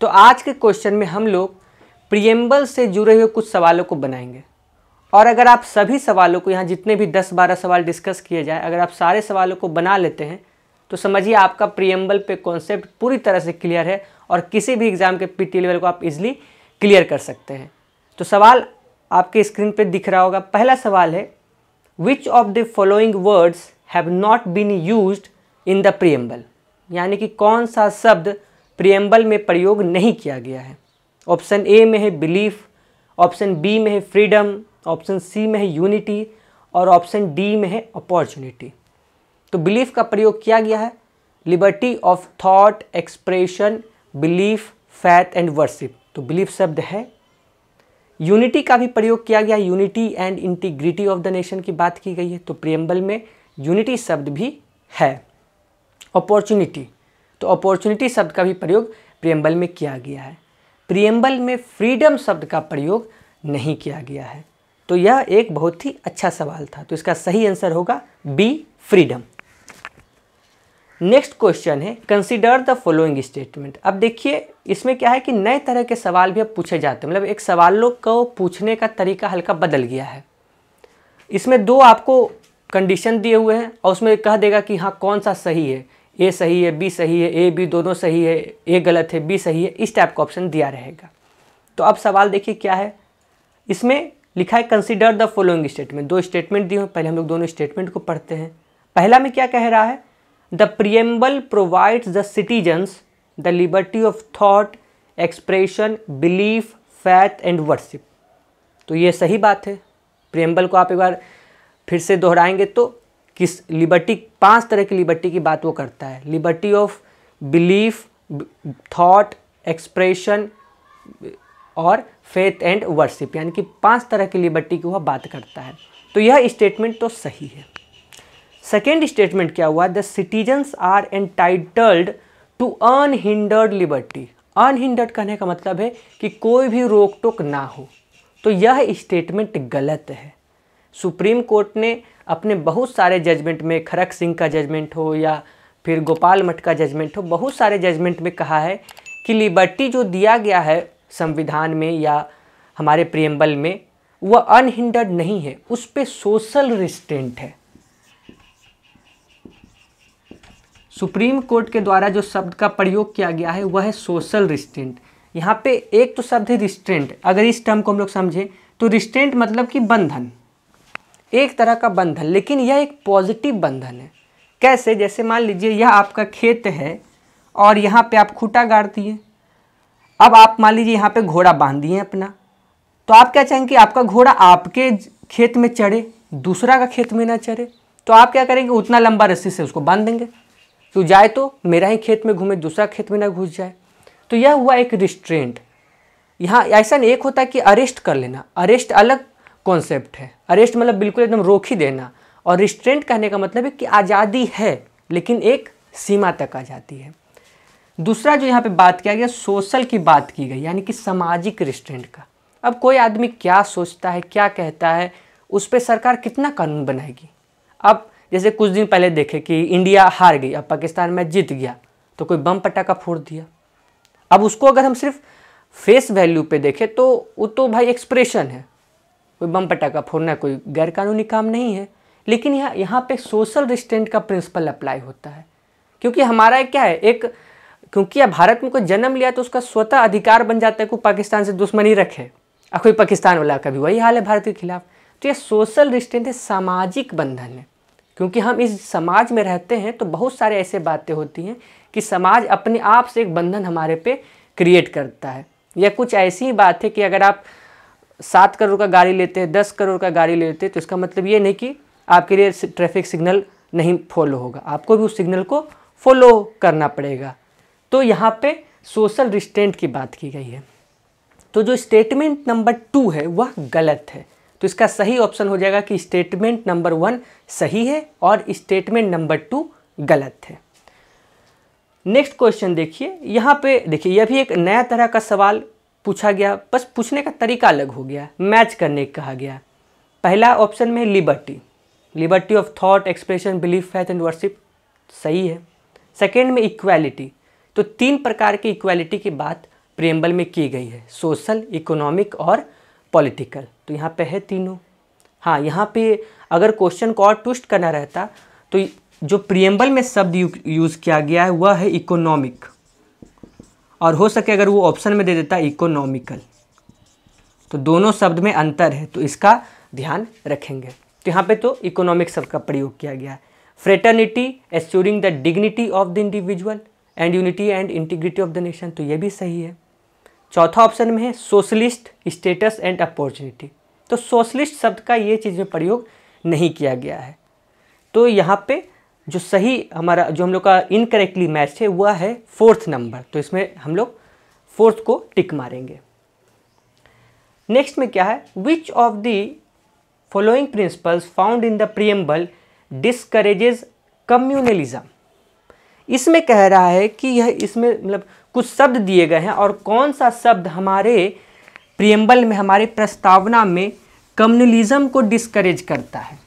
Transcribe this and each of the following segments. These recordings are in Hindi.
तो आज के क्वेश्चन में हम लोग प्रियम्बल से जुड़े हुए कुछ सवालों को बनाएंगे और अगर आप सभी सवालों को यहाँ जितने भी 10-12 सवाल डिस्कस किए जाए अगर आप सारे सवालों को बना लेते हैं तो समझिए आपका प्रियम्बल पे कॉन्सेप्ट पूरी तरह से क्लियर है और किसी भी एग्ज़ाम के पीटी लेवल को आप इजिली क्लियर कर सकते हैं तो सवाल आपके स्क्रीन पे दिख रहा होगा पहला सवाल है which of the following words have not been use in the preamble यानी कि कौन सा शब्द प्रियम्बल में प्रयोग नहीं किया गया है ऑप्शन ए में है बिलीफ ऑप्शन बी में है फ्रीडम ऑप्शन सी में है यूनिटी और ऑप्शन डी में है अपॉर्चुनिटी तो बिलीफ का प्रयोग किया गया है liberty of thought expression belief faith and worship तो बिलीफ शब्द है यूनिटी का भी प्रयोग किया गया unity and integrity of the nation की बात की गई है तो प्रियम्बल में यूनिटी शब्द भी है अपॉर्चुनिटी तो अपॉर्चुनिटी शब्द का भी प्रयोग प्रियम्बल में किया गया है प्रियम्बल में फ्रीडम शब्द का प्रयोग नहीं किया गया है तो यह एक बहुत ही अच्छा सवाल था तो इसका सही आंसर होगा बी फ्रीडम नेक्स्ट क्वेश्चन है कंसिडर द फॉलोइंग स्टेटमेंट अब देखिए इसमें क्या है कि नए तरह के सवाल भी अब पूछे जाते हैं मतलब एक सवालों को पूछने का तरीका हल्का बदल गया है इसमें दो आपको कंडीशन दिए हुए हैं और उसमें कह देगा कि हाँ कौन सा सही है ए सही है बी सही है ए बी दोनों सही है ए गलत है बी सही है इस टाइप का ऑप्शन दिया रहेगा तो अब सवाल देखिए क्या है इसमें लिखा है कंसिडर द फॉलोइंग स्टेटमेंट दो स्टेटमेंट दिए हैं पहले हम लोग दोनों स्टेटमेंट को पढ़ते हैं पहला में क्या कह रहा है the preamble provides the citizens the liberty of thought expression belief faith and worship तो ये सही बात है प्रियम्बल को आप एक बार फिर से दोहराएंगे तो किस लिबर्टी पांच तरह की लिबर्टी की बात वो करता है liberty of belief thought expression और फेथ एंड वर्शिप यानी कि पांच तरह की लिबर्टी की वह बात करता है तो यह स्टेटमेंट तो सही है सेकेंड स्टेटमेंट क्या हुआ the citizens are entitled to unhindered liberty unhindered कहने का मतलब है कि कोई भी रोक टोक ना हो तो यह स्टेटमेंट गलत है सुप्रीम कोर्ट ने अपने बहुत सारे जजमेंट में खरक सिंह का जजमेंट हो या फिर गोपाल मठ का जजमेंट हो बहुत सारे जजमेंट में कहा है कि लिबर्टी जो दिया गया है संविधान में या हमारे प्रियम्बल में वह अनहिंडर्ड नहीं है उस पर सोशल रिस्टेंट है सुप्रीम कोर्ट के द्वारा जो शब्द का प्रयोग किया गया है वह है सोशल रिस्टेंट यहाँ पे एक तो शब्द है रिस्टेंट अगर इस टर्म को हम लोग समझें तो रिस्टेंट मतलब कि बंधन एक तरह का बंधन लेकिन यह एक पॉजिटिव बंधन है कैसे जैसे मान लीजिए यह आपका खेत है और यहाँ पे आप खूटा गाड़ दिए अब आप मान लीजिए यहाँ पे घोड़ा बांध दिए अपना तो आप क्या चाहेंगे आपका घोड़ा आपके खेत में चढ़े दूसरा का खेत में ना चढ़े तो आप क्या करेंगे उतना लंबा रस्सी से उसको बांध देंगे तो जाए तो मेरा ही खेत में घूमे दूसरा खेत में ना घुस जाए तो यह हुआ एक रिस्ट्रेंट यहाँ ऐसा एक होता है कि अरेस्ट कर लेना अरेस्ट अलग कॉन्सेप्ट है अरेस्ट मतलब बिल्कुल एकदम रोक ही देना और रिस्ट्रेंट कहने का मतलब है कि आज़ादी है लेकिन एक सीमा तक आज़ादी है दूसरा जो यहाँ पे बात किया गया सोशल की बात की गई यानी कि सामाजिक रिस्ट्रेंट का अब कोई आदमी क्या सोचता है क्या कहता है उस पर सरकार कितना कानून बनाएगी अब जैसे कुछ दिन पहले देखे कि इंडिया हार गई अब पाकिस्तान में जीत गया तो कोई बम पटाखा फोड़ दिया अब उसको अगर हम सिर्फ फेस वैल्यू पे देखें तो वो तो भाई एक्सप्रेशन है कोई बम पटाखा फोड़ना कोई गैरकानूनी काम नहीं है लेकिन यह यहाँ पे सोशल रिस्टेंट का प्रिंसिपल अप्लाई होता है क्योंकि हमारा क्या है एक क्योंकि अब भारत में कोई जन्म लिया तो उसका स्वतः अधिकार बन जाता है कोई पाकिस्तान से दुश्मनी रखे और कोई पाकिस्तान वाला कभी वही हाल है भारत के खिलाफ तो ये सोशल रिस्टेंट है सामाजिक बंधन है क्योंकि हम इस समाज में रहते हैं तो बहुत सारे ऐसे बातें होती हैं कि समाज अपने आप से एक बंधन हमारे पे क्रिएट करता है या कुछ ऐसी ही बात है कि अगर आप सात करोड़ का गाड़ी लेते हैं दस करोड़ का गाड़ी लेते हैं तो इसका मतलब ये नहीं कि आपके लिए ट्रैफिक सिग्नल नहीं फॉलो होगा आपको भी उस सिग्नल को फॉलो करना पड़ेगा तो यहाँ पे सोशल रिस्टेंट की बात की गई है तो जो स्टेटमेंट नंबर टू है वह गलत है तो इसका सही ऑप्शन हो जाएगा कि स्टेटमेंट नंबर वन सही है और स्टेटमेंट नंबर टू गलत है नेक्स्ट क्वेश्चन देखिए यहाँ पे देखिए यह भी एक नया तरह का सवाल पूछा गया बस पूछने का तरीका अलग हो गया मैच करने कहा गया पहला ऑप्शन में liberty liberty of thought expression belief faith and worship सही है सेकेंड में इक्वालिटी तो तीन प्रकार की इक्वालिटी की बात प्रेम्बल में की गई है सोशल इकोनॉमिक और पॉलिटिकल तो यहाँ पे है तीनों हाँ यहाँ पे अगर क्वेश्चन को और ट्विस्ट करना रहता तो जो प्रियम्बल में शब्द यूज़ किया गया है वह है इकोनॉमिक और हो सके अगर वो ऑप्शन में दे देता इकोनॉमिकल तो दोनों शब्द में अंतर है तो इसका ध्यान रखेंगे तो यहाँ पे तो इकोनॉमिक शब्द का प्रयोग किया गया है fraternity assuring the dignity of the individual and unity and integrity of the nation तो ये भी सही है चौथा ऑप्शन में है सोशलिस्ट स्टेटस एंड अपॉर्चुनिटी तो सोशलिस्ट शब्द का ये चीज़ में प्रयोग नहीं किया गया है तो यहाँ पे जो सही हमारा जो हम लोग का इनकरेक्टली मैच है वह है फोर्थ नंबर तो इसमें हम लोग फोर्थ को टिक मारेंगे नेक्स्ट में क्या है which of the following principles found in the preamble discourages communalism इसमें कह रहा है कि यह इसमें मतलब कुछ शब्द दिए गए हैं और कौन सा शब्द हमारे प्रियम्बल में हमारे प्रस्तावना में कम्युनलिज्म को डिस्करेज करता है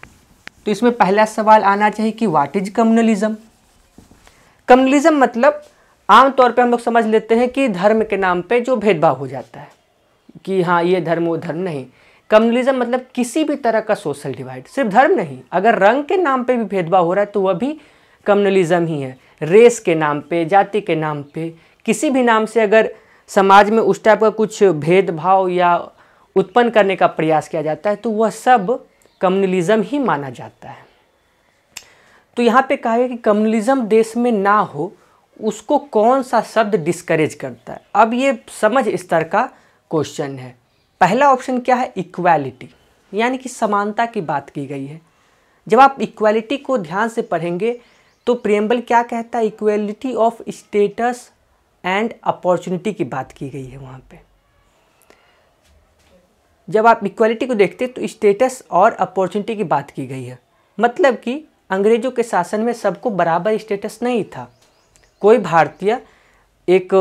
तो इसमें पहला सवाल आना चाहिए कि वाट इज कम्युनलिज्म कम्युनलिज्म मतलब आमतौर पे हम लोग समझ लेते हैं कि धर्म के नाम पे जो भेदभाव हो जाता है कि हाँ ये धर्म वो धर्म नहीं कम्युनलिज्म मतलब किसी भी तरह का सोशल डिवाइड सिर्फ धर्म नहीं अगर रंग के नाम पे भी भेदभाव हो रहा है तो वह भी कम्युनलिज्म ही है रेस के नाम पे जाति के नाम पे किसी भी नाम से अगर समाज में उस टाइप का कुछ भेदभाव या उत्पन्न करने का प्रयास किया जाता है तो वह सब कम्युनलिज़्म ही माना जाता है तो यहाँ पे कहा गया कि कम्युनलिज़्म देश में ना हो उसको कौन सा शब्द डिस्करेज करता है अब ये समझ स्तर का क्वेश्चन है पहला ऑप्शन क्या है इक्वालिटी यानी कि समानता की बात की गई है जब आप इक्वालिटी को ध्यान से पढ़ेंगे तो प्रियम्बल क्या कहता है equality of status and opportunity की बात की गई है वहाँ पर जब आप इक्वलिटी को देखते तो स्टेटस और अपॉर्चुनिटी की बात की गई है मतलब कि अंग्रेज़ों के शासन में सबको बराबर स्टेटस नहीं था कोई भारतीय एक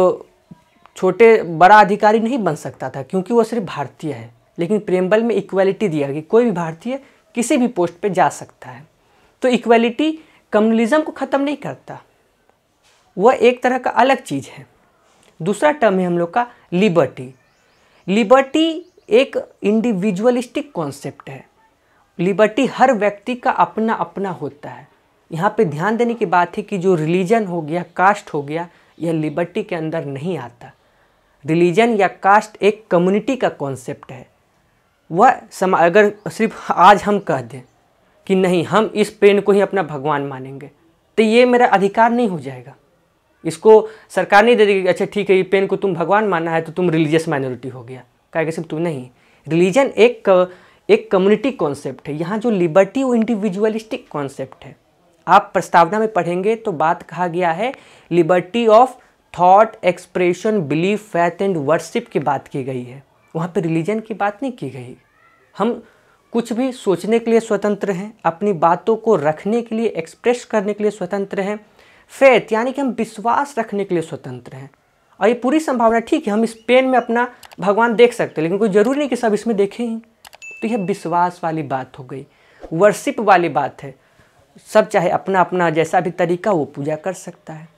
छोटे बड़ा अधिकारी नहीं बन सकता था क्योंकि वो सिर्फ भारतीय है लेकिन प्रेमबल में इक्वलिटी दिया गया कोई भी भारतीय किसी भी पोस्ट पे जा सकता है तो इक्वलिटी कम्युनलिज्म को ख़त्म नहीं करता वह एक तरह का अलग चीज़ है दूसरा टर्म है हम लोग का लिबर्टी लिबर्टी एक इंडिविजुअलिस्टिक कॉन्सेप्ट है लिबर्टी हर व्यक्ति का अपना अपना होता है यहाँ पे ध्यान देने की बात है कि जो रिलीजन हो गया कास्ट हो गया यह लिबर्टी के अंदर नहीं आता रिलीजन या कास्ट एक कम्युनिटी का कॉन्सेप्ट है वह समा अगर सिर्फ आज हम कह दें कि नहीं हम इस पेन को ही अपना भगवान मानेंगे तो ये मेरा अधिकार नहीं हो जाएगा इसको सरकार नहीं दे देगी अच्छा ठीक है ये पेन को तुम भगवान माना है तो तुम रिलीजियस माइनॉरिटी हो गया कायरशिप तो नहीं रिलीजन एक एक कम्युनिटी कॉन्सेप्ट है यहाँ जो लिबर्टी वो इंडिविजुअलिस्टिक कॉन्सेप्ट है आप प्रस्तावना में पढ़ेंगे तो बात कहा गया है liberty of thought expression belief faith and worship की बात की गई है वहाँ पर रिलीजन की बात नहीं की गई हम कुछ भी सोचने के लिए स्वतंत्र हैं अपनी बातों को रखने के लिए एक्सप्रेस करने के लिए स्वतंत्र हैं फेथ यानी कि हम विश्वास रखने के लिए स्वतंत्र हैं और ये पूरी संभावना ठीक है हम इस पेन में अपना भगवान देख सकते हैं लेकिन कोई ज़रूरी नहीं कि सब इसमें देखें ही तो यह विश्वास वाली बात हो गई वर्शिप वाली बात है सब चाहे अपना अपना जैसा भी तरीका वो पूजा कर सकता है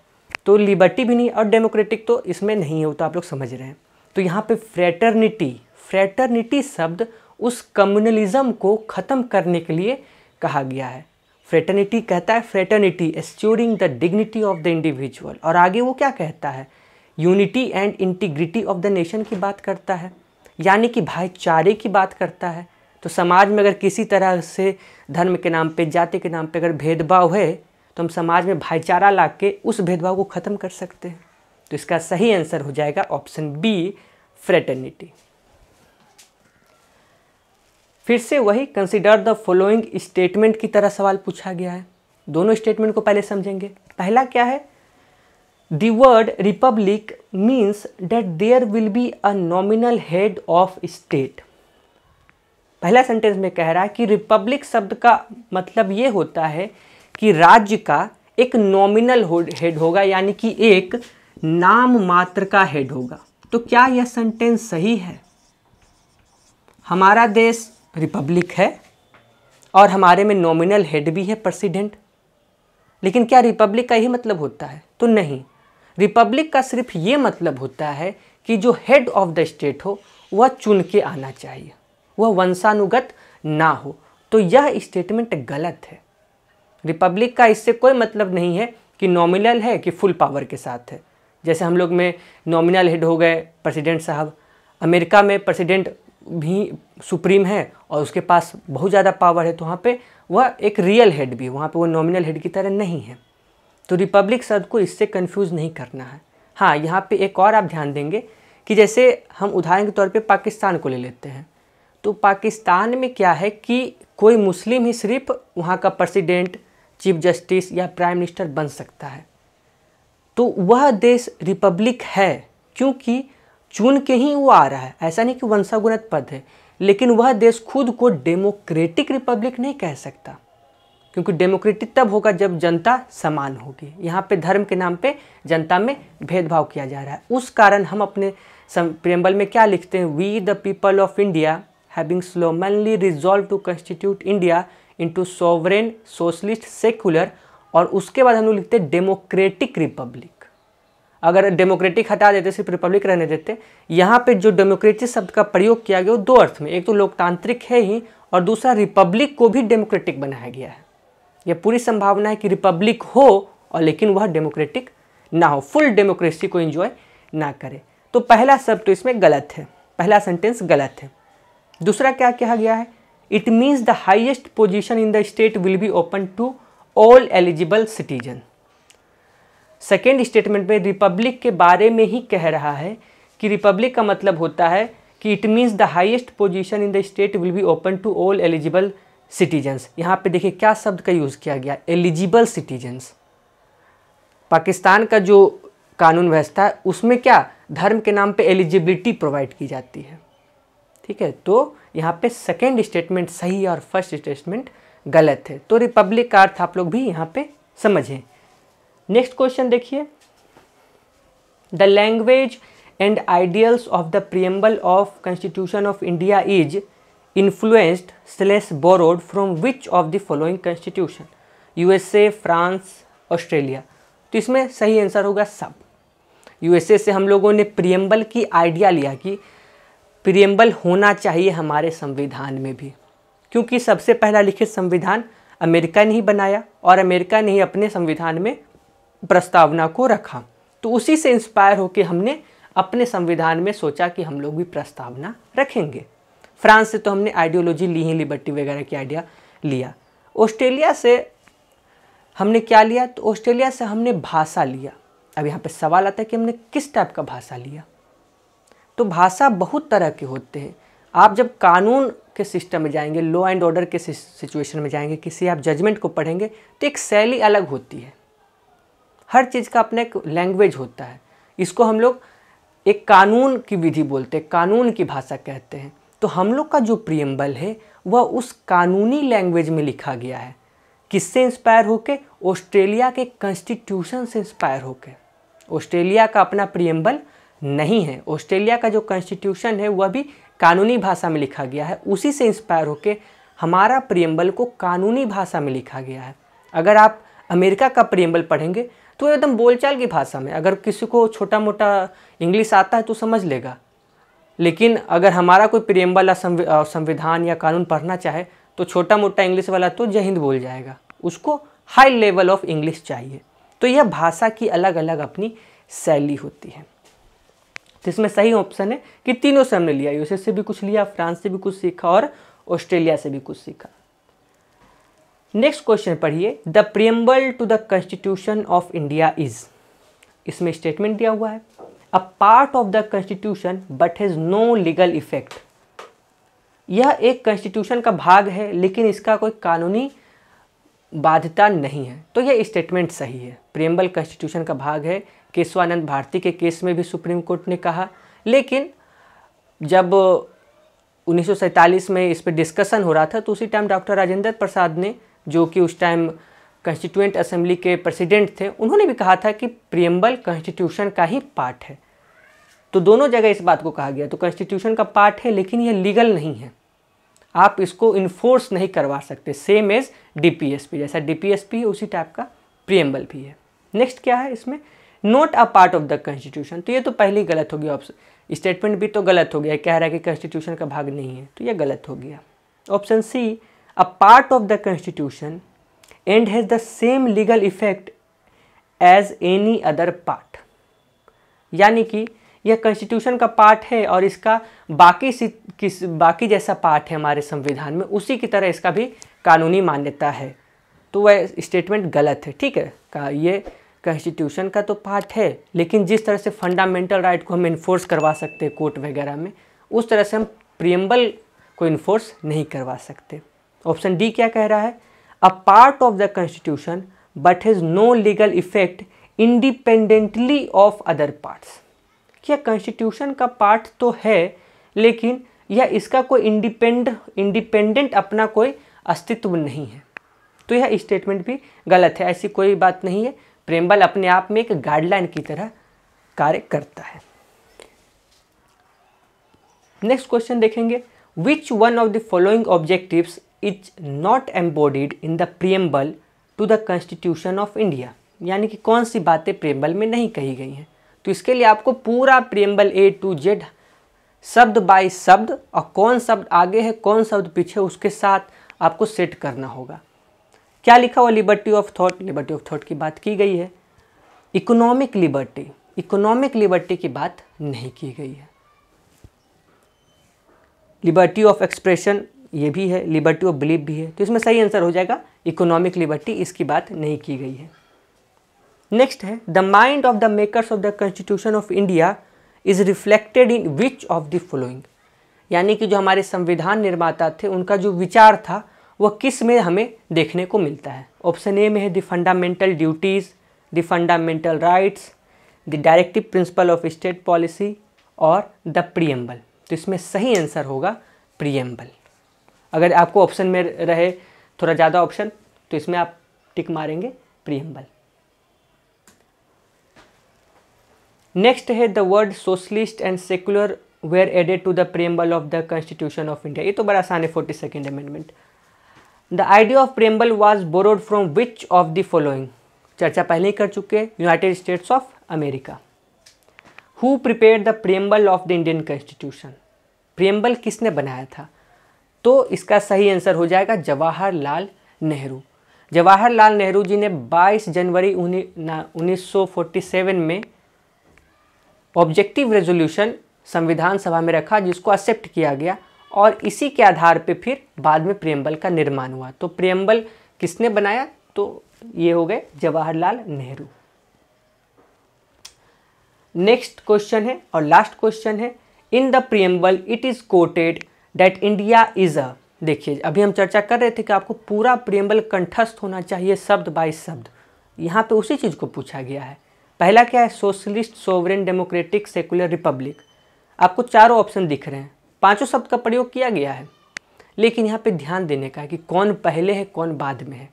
तो लिबर्टी भी नहीं और डेमोक्रेटिक तो इसमें नहीं है वो तो आप लोग समझ रहे हैं तो यहाँ पे फ्रेटर्निटी फ्रेटर्निटी शब्द उस कम्युनलिज्म को ख़त्म करने के लिए कहा गया है फ्रेटर्निटी कहता है fraternity assuring the dignity of the individual और आगे वो क्या कहता है unity and integrity of the nation की बात करता है यानी कि भाईचारे की बात करता है तो समाज में अगर किसी तरह से धर्म के नाम पे जाति के नाम पे अगर भेदभाव है तो हम समाज में भाईचारा ला के उस भेदभाव को ख़त्म कर सकते हैं तो इसका सही आंसर हो जाएगा ऑप्शन बी फ्रेटर्निटी फिर से वही कंसिडर द फॉलोइंग स्टेटमेंट की तरह सवाल पूछा गया है दोनों स्टेटमेंट को पहले समझेंगे पहला क्या है The word republic means that there will be a nominal head of state. पहला सेंटेंस में कह रहा है कि रिपब्लिक शब्द का मतलब ये होता है कि राज्य का एक नॉमिनल हेड होगा यानी कि एक नाम मात्र का हेड होगा तो क्या यह सेंटेंस सही है हमारा देश रिपब्लिक है और हमारे में नॉमिनल हेड भी है प्रेसिडेंट लेकिन क्या रिपब्लिक का ही मतलब होता है तो नहीं रिपब्लिक का सिर्फ ये मतलब होता है कि जो हेड ऑफ द स्टेट हो वह चुन के आना चाहिए वह वंशानुगत ना हो तो यह स्टेटमेंट गलत है रिपब्लिक का इससे कोई मतलब नहीं है कि नॉमिनल है कि फुल पावर के साथ है जैसे हम लोग में नॉमिनल हेड हो गए प्रेसिडेंट साहब अमेरिका में प्रेसिडेंट भी सुप्रीम है और उसके पास बहुत ज़्यादा पावर है तो वहाँ पे वह एक रियल हेड भी वहाँ पे वो नॉमिनल हेड की तरह नहीं है तो रिपब्लिक शब्द को इससे कन्फ्यूज़ नहीं करना है हाँ यहाँ पे एक और आप ध्यान देंगे कि जैसे हम उदाहरण के तौर पे पाकिस्तान को ले लेते हैं तो पाकिस्तान में क्या है कि कोई मुस्लिम ही सिर्फ वहाँ का प्रेसिडेंट चीफ जस्टिस या प्राइम मिनिस्टर बन सकता है तो वह देश रिपब्लिक है क्योंकि चुन के ही वो आ रहा है ऐसा नहीं कि वंशागुणत पद है लेकिन वह देश खुद को डेमोक्रेटिक रिपब्लिक नहीं कह सकता क्योंकि डेमोक्रेटिक तब होगा जब जनता समान होगी यहाँ पे धर्म के नाम पे जनता में भेदभाव किया जा रहा है उस कारण हम अपने प्रेम्बल में क्या लिखते हैं we the people of India having solemnly resolve to constitute India into sovereign socialist secular और उसके बाद हम लोग लिखते हैं डेमोक्रेटिक रिपब्लिक अगर डेमोक्रेटिक हटा देते सिर्फ रिपब्लिक रहने देते यहाँ पे जो डेमोक्रेटिक शब्द का प्रयोग किया गया वो दो अर्थ में एक तो लोकतांत्रिक है ही और दूसरा रिपब्लिक को भी डेमोक्रेटिक बनाया गया है यह पूरी संभावना है कि रिपब्लिक हो और लेकिन वह डेमोक्रेटिक ना हो फुल डेमोक्रेसी को इंजॉय ना करे तो पहला शब्द तो इसमें गलत है पहला सेंटेंस गलत है दूसरा क्या कहा गया है it means the highest position in the state will be open to all eligible citizen second statement में रिपब्लिक के बारे में ही कह रहा है कि रिपब्लिक का मतलब होता है कि it means the highest position in the state will be open to all eligible citizens यहाँ पे देखिए क्या शब्द का यूज़ किया गया एलिजिबल सिटीजन्स पाकिस्तान का जो कानून व्यवस्था है उसमें क्या धर्म के नाम पे एलिजिबिलिटी प्रोवाइड की जाती है ठीक है तो यहाँ पे सेकेंड स्टेटमेंट सही और फर्स्ट स्टेटमेंट गलत है तो रिपब्लिक का अर्थ आप लोग भी यहाँ पे समझें नेक्स्ट क्वेश्चन देखिए the language and ideals of the preamble of constitution of India is influenced slays borrowed from which of the following constitution USA France Australia तो इसमें सही आंसर होगा सब यूएसए से हम लोगों ने प्रियम्बल की आइडिया लिया कि प्रियम्बल होना चाहिए हमारे संविधान में भी क्योंकि सबसे पहला लिखित संविधान अमेरिका ने ही बनाया और अमेरिका ने ही अपने संविधान में प्रस्तावना को रखा तो उसी से इंस्पायर होकर हमने अपने संविधान में सोचा कि हम लोग भी प्रस्तावना रखेंगे फ्रांस से तो हमने आइडियोलॉजी ली ही लिबर्टी वगैरह की आइडिया लिया ऑस्ट्रेलिया से हमने क्या लिया तो ऑस्ट्रेलिया से हमने भाषा लिया अब यहाँ पे सवाल आता है कि हमने किस टाइप का भाषा लिया तो भाषा बहुत तरह के होते हैं आप जब कानून के सिस्टम में जाएंगे लॉ एंड ऑर्डर के सिचुएशन में जाएंगे किसी आप जजमेंट को पढ़ेंगे तो एक शैली अलग होती है हर चीज़ का अपना एक लैंग्वेज होता है इसको हम लोग एक कानून की विधि बोलते हैं कानून की भाषा कहते हैं तो हम लोग का जो प्रियम्बल है वह उस कानूनी लैंग्वेज में लिखा गया है किससे इंस्पायर होके ऑस्ट्रेलिया के कॉन्स्टिट्यूशन से इंस्पायर होके ऑस्ट्रेलिया का अपना प्रियम्बल नहीं है ऑस्ट्रेलिया का जो कॉन्स्टिट्यूशन है वह भी कानूनी भाषा में लिखा गया है उसी से इंस्पायर होके हमारा प्रियम्बल को कानूनी भाषा में लिखा गया है अगर आप अमेरिका का प्रियम्बल पढ़ेंगे तो एकदम बोलचाल की भाषा में अगर किसी को छोटा मोटा इंग्लिश आता है तो समझ लेगा लेकिन अगर हमारा कोई प्रेम वाला संविधान या कानून पढ़ना चाहे तो छोटा मोटा इंग्लिश वाला तो जय हिंद बोल जाएगा उसको हाई लेवल ऑफ इंग्लिश चाहिए तो यह भाषा की अलग अलग अपनी शैली होती है तो इसमें सही ऑप्शन है कि तीनों से हमने लिया यूएसए से भी कुछ लिया फ्रांस से भी कुछ सीखा और ऑस्ट्रेलिया से भी कुछ सीखा नेक्स्ट क्वेश्चन पढ़िए the preamble to the constitution of India is इसमें स्टेटमेंट दिया हुआ है a part of the constitution but has no legal effect यह एक कॉन्स्टिट्यूशन का भाग है लेकिन इसका कोई कानूनी बाध्यता नहीं है तो यह स्टेटमेंट सही है प्रेम्बल कॉन्स्टिट्यूशन का भाग है केशवानंद भारती के केस में भी सुप्रीम कोर्ट ने कहा लेकिन जब उन्नीस में इस पर डिस्कशन हो रहा था तो उसी टाइम डॉक्टर राजेंद्र प्रसाद ने जो कि उस टाइम कंस्टिट्यूंट असेंबली के प्रेसिडेंट थे उन्होंने भी कहा था कि प्रियम्बल कॉन्स्टिट्यूशन का ही पार्ट है तो दोनों जगह इस बात को कहा गया तो कॉन्स्टिट्यूशन का पार्ट है लेकिन यह लीगल नहीं है आप इसको इन्फोर्स नहीं करवा सकते सेम एज डीपीएसपी जैसा डीपीएसपी उसी टाइप का प्रियम्बल भी है नेक्स्ट क्या है इसमें not a part of the constitution तो ये तो पहले ही गलत हो गया ऑप्शन स्टेटमेंट भी तो गलत हो गया कह रहा है कि कॉन्स्टिट्यूशन का भाग नहीं है तो ये गलत हो गया option C a part of the constitution and has the same legal effect as any other part यानी कि यह कॉन्स्टिट्यूशन का पार्ट है और इसका बाकी किस बाकी जैसा पार्ट है हमारे संविधान में उसी की तरह इसका भी कानूनी मान्यता है तो वह स्टेटमेंट गलत है ठीक है का ये कॉन्स्टिट्यूशन का तो पार्ट है लेकिन जिस तरह से फंडामेंटल राइट को हम इन्फोर्स करवा सकते हैं कोर्ट वगैरह में उस तरह से हम प्रियम्बल को इन्फोर्स नहीं करवा सकते ऑप्शन डी क्या कह रहा है a part of the constitution but has no legal effect independently of other parts क्या कॉन्स्टिट्यूशन का पार्ट तो है लेकिन यह इसका कोई इंडिपेंड इंडिपेंडेंट अपना कोई अस्तित्व नहीं है तो यह स्टेटमेंट भी गलत है ऐसी कोई बात नहीं है प्रेमबल अपने आप में एक गाइडलाइन की तरह कार्य करता है नेक्स्ट क्वेश्चन देखेंगे which one of the following objectives is not embodied in the preamble to the constitution of India यानी कि कौन सी बातें प्रियम्बल में नहीं कही गई हैं तो इसके लिए आपको पूरा प्रियम्बल ए टू जेड शब्द बाय शब्द और कौन शब्द आगे है कौन शब्द पीछे उसके साथ आपको सेट करना होगा क्या लिखा हुआ liberty of thought liberty of thought की बात की गई है इकोनॉमिक लिबर्टी इकोनॉमिक लिबर्टी की बात नहीं की गई है लिबर्टी ऑफ एक्सप्रेशन ये भी है लिबर्टी ऑफ बिलीफ भी है तो इसमें सही आंसर हो जाएगा इकोनॉमिक लिबर्टी इसकी बात नहीं की गई है नेक्स्ट है the mind of the makers of the constitution of India is reflected in which of the following यानी कि जो हमारे संविधान निर्माता थे उनका जो विचार था वह किस में हमें देखने को मिलता है ऑप्शन ए में है the fundamental duties the fundamental rights the directive principle of state policy और द प्रियम्बल तो इसमें सही आंसर होगा प्रियम्बल अगर आपको ऑप्शन में रहे थोड़ा ज़्यादा ऑप्शन तो इसमें आप टिक मारेंगे प्रियम्बल नेक्स्ट है the word socialist and secular were added to the preamble of the constitution of India ये तो बड़ा आसान है forty second amendment the idea of preamble was borrowed from which of the following चर्चा पहले ही कर चुके हैं United States of America who prepare the preamble of the Indian constitution preamble किसने बनाया था तो इसका सही आंसर हो जाएगा जवाहरलाल नेहरू जवाहरलाल नेहरू जी ने 22 जनवरी उन्नीस 1947 में ऑब्जेक्टिव रेजोल्यूशन संविधान सभा में रखा जिसको एक्सेप्ट किया गया और इसी के आधार पे फिर बाद में प्रियम्बल का निर्माण हुआ तो प्रियम्बल किसने बनाया तो ये हो गए जवाहरलाल नेहरू नेक्स्ट क्वेश्चन है और लास्ट क्वेश्चन है in the preamble it is quoted that India is a देखिए अभी हम चर्चा कर रहे थे कि आपको पूरा प्रियम्बल कंठस्थ होना चाहिए शब्द बाई शब्द यहाँ पे उसी चीज़ को पूछा गया है पहला क्या है socialist sovereign democratic secular republic आपको चारों ऑप्शन दिख रहे हैं पांचों शब्द का प्रयोग किया गया है लेकिन यहाँ पे ध्यान देने का है कि कौन पहले है कौन बाद में है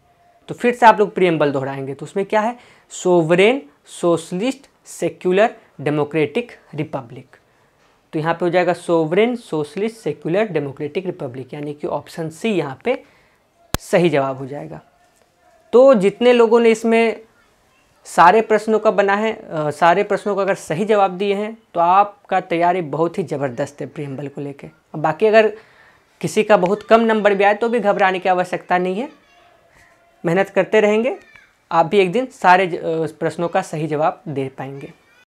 तो फिर से आप लोग प्रियम्बल दोहराएंगे तो उसमें क्या है sovereign socialist secular democratic republic तो यहाँ पे हो जाएगा sovereign socialist secular democratic republic यानी कि ऑप्शन सी यहाँ पे सही जवाब हो जाएगा तो जितने लोगों ने इसमें सारे प्रश्नों का बना है आ, सारे प्रश्नों का अगर सही जवाब दिए हैं तो आपका तैयारी बहुत ही ज़बरदस्त है प्रियम्बल को लेकर बाकी अगर किसी का बहुत कम नंबर भी आए तो भी घबराने की आवश्यकता नहीं है मेहनत करते रहेंगे आप भी एक दिन सारे प्रश्नों का सही जवाब दे पाएंगे